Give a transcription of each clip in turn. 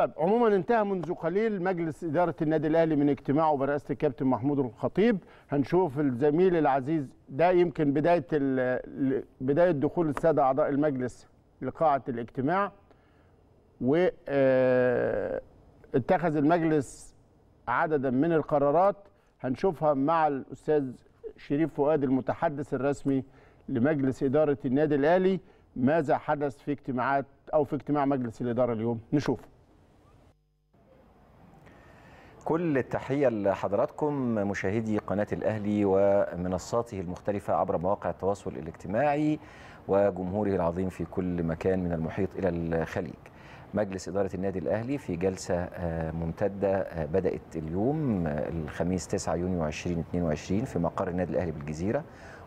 طيب عموما انتهى منذ قليل مجلس اداره النادي الاهلي من اجتماعه برئاسه الكابتن محمود الخطيب هنشوف الزميل العزيز ده يمكن بدايه بدايه دخول الساده اعضاء المجلس لقاعه الاجتماع و آه، اتخذ المجلس عددا من القرارات هنشوفها مع الاستاذ شريف فؤاد المتحدث الرسمي لمجلس اداره النادي الاهلي ماذا حدث في اجتماعات او في اجتماع مجلس الاداره اليوم نشوفه كل التحية لحضراتكم مشاهدي قناة الأهلي ومنصاته المختلفة عبر مواقع التواصل الاجتماعي وجمهوره العظيم في كل مكان من المحيط إلى الخليج مجلس إدارة النادي الأهلي في جلسة آه، ممتدة آه، بدأت اليوم آه، الخميس 9 يونيو 2022 في مقر النادي الأهلي بالجزيرة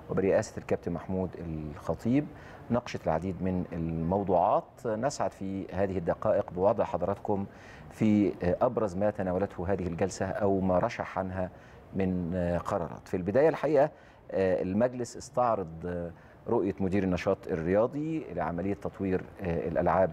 وبرئاسة الكابتن محمود الخطيب ناقشت العديد من الموضوعات نسعد في هذه الدقائق بوضع حضراتكم في أبرز ما تناولته هذه الجلسة أو ما رشح عنها من قرارات في البداية الحقيقة المجلس استعرض رؤية مدير النشاط الرياضي لعملية تطوير الألعاب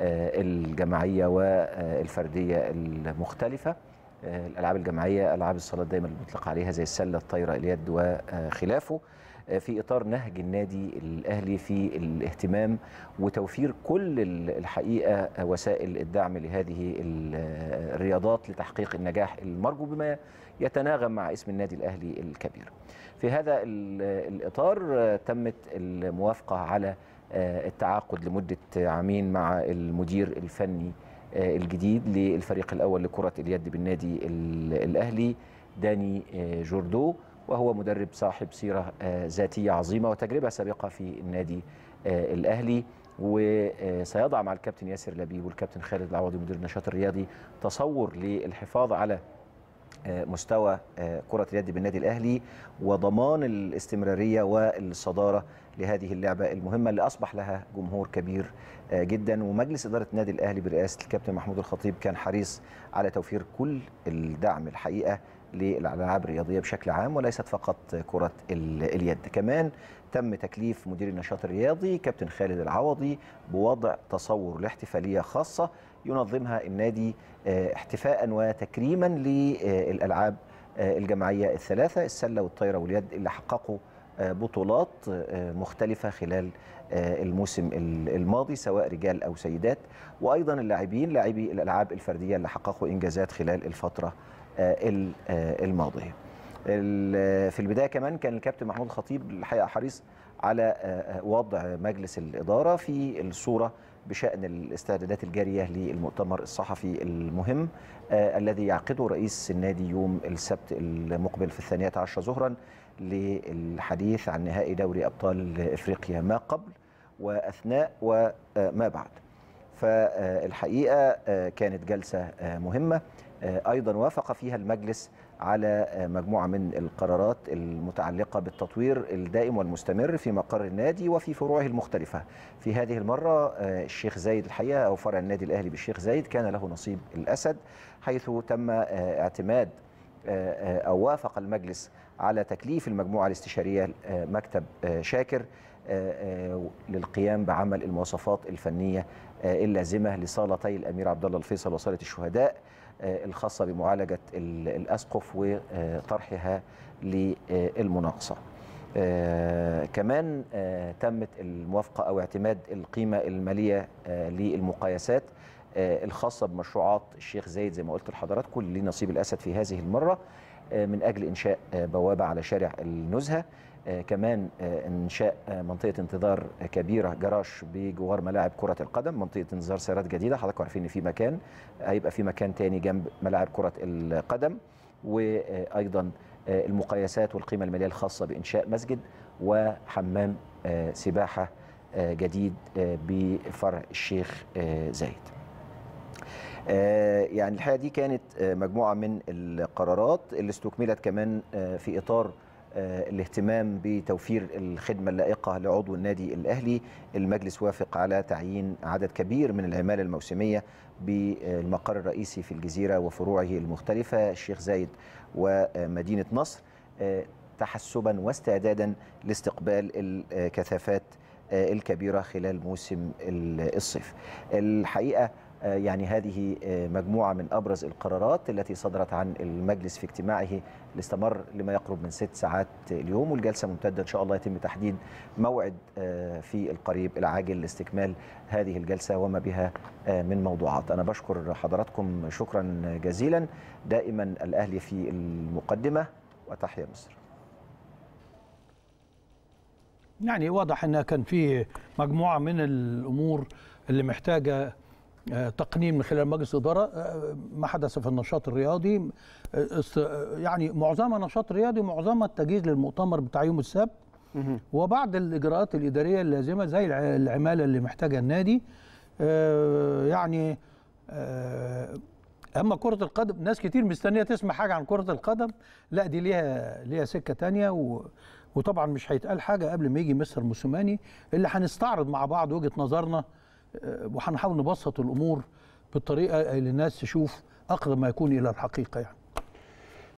الجماعية والفردية المختلفة الالعاب الجماعيه العاب الصالات دايما المطلق عليها زي السله الطايره اليد وخلافه آه، في اطار نهج النادي الاهلي في الاهتمام وتوفير كل الحقيقه آه، وسائل الدعم لهذه آه، الرياضات لتحقيق النجاح المرجو بما يتناغم مع اسم النادي الاهلي الكبير. في هذا الاطار تمت الموافقه على التعاقد لمده عامين مع المدير الفني آه، الجديد للفريق الأول لكرة اليد بالنادي الأهلي داني آه، جوردو وهو مدرب صاحب سيرة آه، ذاتية عظيمة وتجربة سابقة في النادي الأهلي وسيضع مع الكابتن ياسر لبيب والكابتن خالد العوضي مدير النشاط الرياضي تصور للحفاظ على آه، مستوى آه، كرة اليد بالنادي الأهلي وضمان الاستمرارية والصدارة لهذه اللعبة المهمة اللي أصبح لها جمهور كبير آه، جدا ومجلس إدارة النادي الأهلي برئاسة الكابتن محمود الخطيب كان حريص على توفير كل الدعم الحقيقة للألعاب الرياضية بشكل عام وليست فقط كرة اليد كمان تم تكليف مدير النشاط الرياضي كابتن خالد العوضي بوضع تصور لاحتفالية خاصة ينظمها النادي آه، احتفاء وتكريما للألعاب آه، الجماعية الثلاثة السلة والطايرة واليد اللي حققوا آه، بطولات مختلفة خلال الموسم الماضي سواء رجال أو سيدات وأيضا اللاعبين لاعبي الألعاب الفردية اللي حققوا إنجازات خلال الفترة آه، آه، الماضيه آه، في البدايه كمان كان الكابتن محمود خطيب الحقيقه حريص على وضع مجلس الاداره في الصوره بشان الاستعدادات الجاريه للمؤتمر الصحفي المهم الذي يعقده رئيس النادي يوم السبت المقبل في الثانيه عشر ظهرا للحديث عن نهائي دوري ابطال افريقيا ما قبل واثناء وما بعد. فالحقيقه آه، كانت جلسه آه، مهمه آه، ايضا وافق فيها المجلس على مجموعه من القرارات المتعلقه بالتطوير الدائم والمستمر في مقر النادي وفي فروعه المختلفه. في هذه المره الشيخ زايد الحقيقه او فرع النادي الاهلي بالشيخ زايد كان له نصيب الاسد حيث تم اعتماد او وافق المجلس على تكليف المجموعة الاستشارية آه، مكتب آه، شاكر آه، للقيام بعمل المواصفات الفنية اللازمة لصالتي الأمير عبد الله الفيصل وصالة الشهداء الخاصة بمعالجة الأسقف وطرحها للمناقصة كمان تمت الموافقة أو اعتماد القيمة المالية للمقايسات الخاصة بمشروعات الشيخ زايد زي ما قلت لحضراتكم لنصيب الأسد في هذه المرة آه، من أجل إنشاء آه، بوابة على شارع النزهة آه، كمان انشاء منطقه انتظار كبيره جراش بجوار ملاعب كره القدم منطقه انتظار سيارات جديده حضراتكم عارفين ان في مكان هيبقى في مكان تاني جنب ملاعب كره القدم وايضا المقايسات والقيمه الماليه الخاصه بانشاء مسجد وحمام سباحه جديد بفرع الشيخ زايد آه، يعني الحقيقه دي كانت آه، مجموعه من القرارات اللي استكملت كمان آه، في اطار الاهتمام بتوفير الخدمة اللائقة لعضو النادي الأهلي المجلس وافق على تعيين عدد كبير من العمالة الموسمية بالمقر الرئيسي في الجزيرة وفروعه المختلفة الشيخ زايد ومدينة نصر تحسبا واستعدادا لاستقبال الكثافات الكبيرة خلال موسم الصيف الحقيقة آه، يعني هذه آه، مجموعة من أبرز القرارات التي صدرت عن المجلس في اجتماعه اللي استمر لما يقرب من ست ساعات اليوم والجلسة ممتدة إن شاء الله يتم تحديد موعد آه، في القريب العاجل لاستكمال هذه الجلسة وما بها من موضوعات أنا بشكر حضراتكم شكرا جزيلا دائما الأهلي في المقدمة وتحيا مصر يعني واضح أنها كان في مجموعة من الأمور اللي محتاجة آه، تقنين من خلال مجلس إدارة آه، ما حدث في النشاط الرياضي آه، يعني معظمها نشاط رياضي ومعظمها التجهيز للمؤتمر بتاع يوم السبت وبعض الإجراءات الإدارية اللازمة زي العمالة اللي محتاجها النادي يعني اما كره القدم ناس كتير مستنيه تسمع حاجه عن كره القدم لا دي ليها ليها سكه تانية و وطبعا مش هيتقال حاجه قبل ما يجي مستر موسوماني اللي هنستعرض مع بعض وجهه نظرنا وهنحاول نبسط الامور بالطريقه اللي الناس تشوف اقرب ما يكون الى الحقيقه يعني